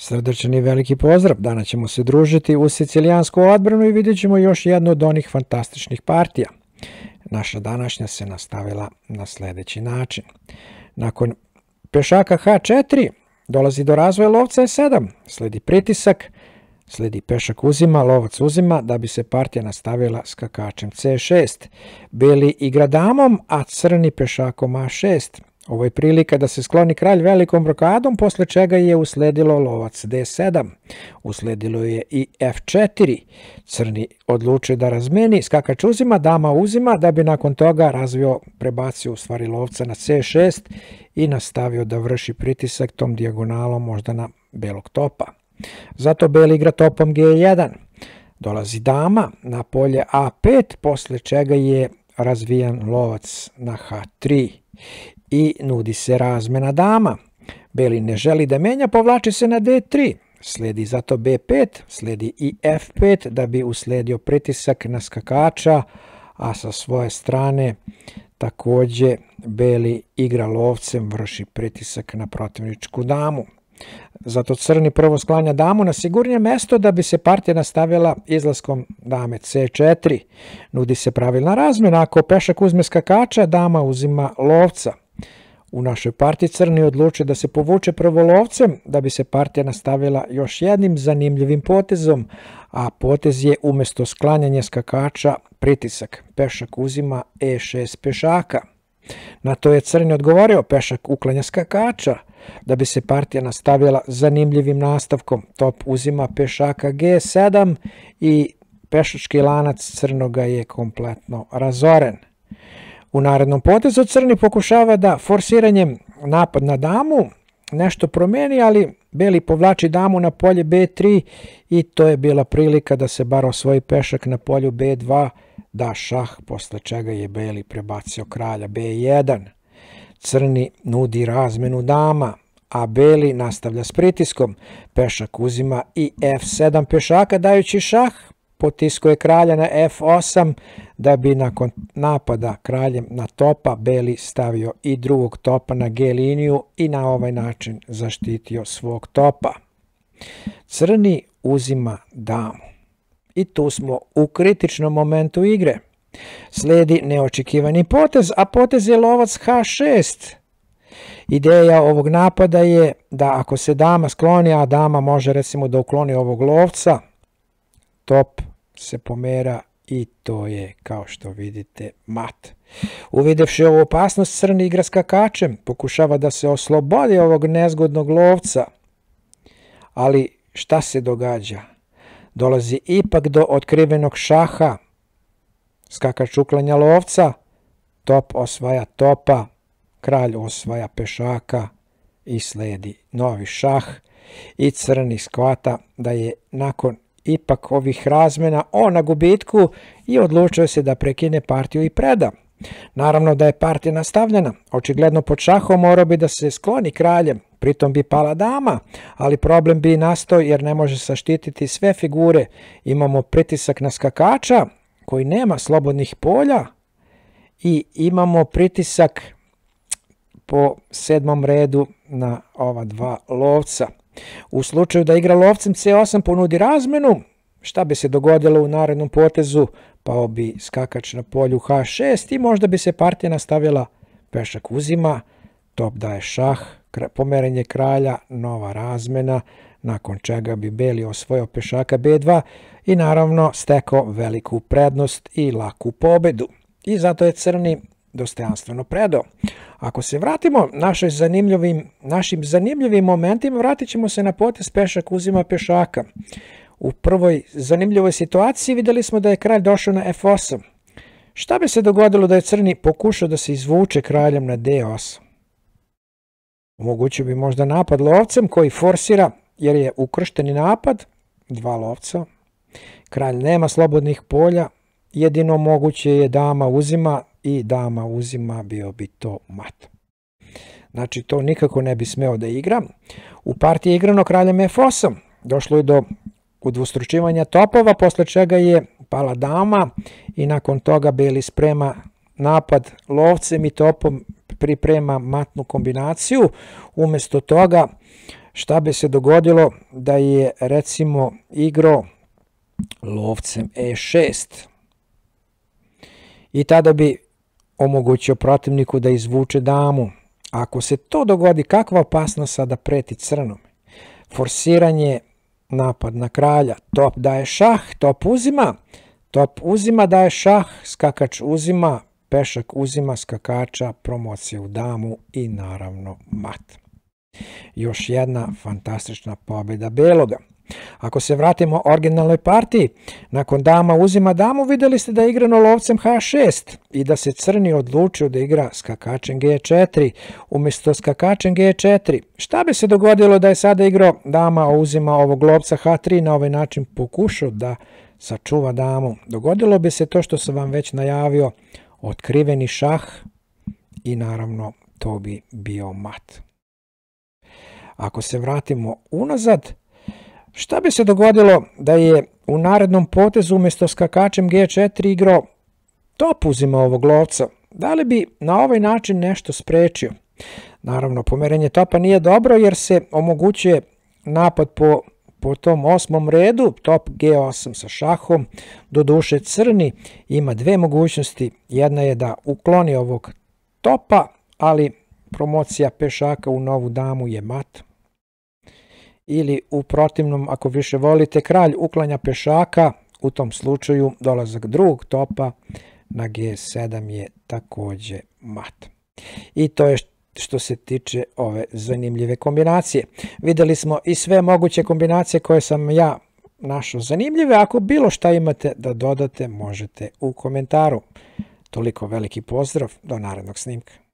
Srdačan i veliki pozdrav, danas ćemo se družiti u sicilijansku odbranu i vidjet ćemo još jednu od onih fantastičnih partija. Naša današnja se nastavila na sljedeći način. Nakon pešaka H4 dolazi do razvoja lovca E7, sledi pritisak, Sledi pešak uzima, lovac uzima, da bi se partija nastavila skakačem C6. Beli igra damom, a crni pešakom A6. Ovo je prilika da se skloni kralj velikom brokadom, posle čega je usledilo lovac D7. Usledilo je i F4. Crni odlučuje da razmeni, skakač uzima, dama uzima, da bi nakon toga razvio, prebacio u stvari lovca na C6 i nastavio da vrši pritisak tom dijagonalom možda na belog topa. Zato beli igra topom G1. Dolazi dama na polje A5, posle čega je razvijan lovac na H3 i nudi se razmena dama. Beli ne želi da menja, povlači se na D3. Slijedi zato B5, slijedi i F5 da bi usledio pritisak na skakača, a sa svoje strane također beli igra lovcem vrši pritisak na protivničku damu. Zato crni prvo sklanja damu na sigurnje mesto da bi se partija nastavila izlaskom dame C4. Nudi se pravilna razmjena, ako pešak uzme skakača, dama uzima lovca. U našoj partiji Crni odlučio da se povuče prvolovcem, da bi se partija nastavila još jednim zanimljivim potezom, a potez je umjesto sklanjanja skakača pritisak. Pešak uzima E6 pešaka. Na to je Crni odgovorio pešak uklanja skakača, da bi se partija nastavila zanimljivim nastavkom. Top uzima pešaka G7 i pešački lanac Crnoga je kompletno razoren. U narednom potezu Crni pokušava da forsiranjem napad na damu nešto promeni, ali Beli povlači damu na polje B3 i to je bila prilika da se bar osvoji pešak na polju B2 da šah, posle čega je Beli prebacio kralja B1. Crni nudi razmenu dama, a Beli nastavlja s pritiskom. Pešak uzima i F7 pešaka dajući šah, potiskuje kralja na f8 da bi nakon napada kraljem na topa beli stavio i drugog topa na g liniju i na ovaj način zaštitio svog topa. Crni uzima damu. I tu smo u kritičnom momentu igre. Sledi neočekivani potez, a potez je lovac h6. Ideja ovog napada je da ako se dama skloni, a dama može recimo da ukloni ovog lovca, top se pomera i to je, kao što vidite, mat. Uvidevši ovu opasnost, crni igra s kakačem, pokušava da se oslobodi ovog nezgodnog lovca. Ali šta se događa? Dolazi ipak do otkrivenog šaha. Skakač uklanja lovca, top osvaja topa, kralj osvaja pešaka i sledi novi šah i crni skvata da je nakon ipak ovih razmena o na gubitku i odlučio se da prekine partiju i preda. Naravno da je partija nastavljena, očigledno pod šahom morao bi da se skloni kraljem, pritom bi pala dama, ali problem bi nastao jer ne može saštititi sve figure. Imamo pritisak na skakača koji nema slobodnih polja i imamo pritisak po sedmom redu na ova dva lovca. U slučaju da igra lovcem C8 ponudi razmenu, šta bi se dogodilo u narednom potezu? Pao bi skakač na polju H6 i možda bi se partija nastavila pešak uzima, top daje šah, pomerenje kralja, nova razmena, nakon čega bi Beli osvojio pešaka B2 i naravno stekao veliku prednost i laku pobedu. I zato je crni dostojanstveno predao. Ako se vratimo zanimljivim, našim zanimljivim momentima, vratit ćemo se na potez pešak uzima pešaka. U prvoj zanimljivoj situaciji vidjeli smo da je kralj došao na f8. Šta bi se dogodilo da je crni pokušao da se izvuče kraljem na d8? Omogućio bi možda napad lovcem koji forsira jer je ukršteni napad, dva lovca. Kralj nema slobodnih polja, jedino moguće je dama uzima i dama uzima, bio bi to mat. Znači to nikako ne bi smeo da igra. U partiji je igrano kraljem f8. Došlo je do udvostručivanja topova, posle čega je pala dama i nakon toga beli sprema napad lovcem i topom priprema matnu kombinaciju. Umesto toga šta bi se dogodilo da je recimo igro lovcem e6. I tada bi omogućio protivniku da izvuče damu. Ako se to dogodi, kakva opasnost sada preti crnom? Forsiranje, napad na kralja, top daje šah, top uzima, top uzima daje šah, skakač uzima, pešak uzima skakača, promocija u damu i naravno mat. Još jedna fantastična pobjeda Beloga. Ako se vratimo originalnoj partiji, nakon dama uzima damu vidjeli ste da je igrano lovcem H6 i da se crni odlučio da igra skakačem G4 umjesto skakačem G4. Šta bi se dogodilo da je sada igrao dama uzima ovog lovca H3 na ovaj način pokušao da sačuva damu? Dogodilo bi se to što sam vam već najavio, otkriveni šah i naravno to bi bio mat. Ako se vratimo unazad, Šta bi se dogodilo da je u narednom potezu umjesto skakačem G4 igrao top uzima ovog lovca? Da li bi na ovaj način nešto sprečio? Naravno, pomerenje topa nije dobro jer se omogućuje napad po, po tom osmom redu, top G8 sa šahom, doduše crni ima dve mogućnosti, jedna je da ukloni ovog topa, ali promocija pešaka u novu damu je mat ili u protivnom ako više volite kralj uklanja pešaka, u tom slučaju dolazak drugog topa na G7 je također mat. I to je što se tiče ove zanimljive kombinacije. Vidjeli smo i sve moguće kombinacije koje sam ja našao zanimljive. Ako bilo šta imate da dodate, možete u komentaru. Toliko veliki pozdrav, do narednog snimka.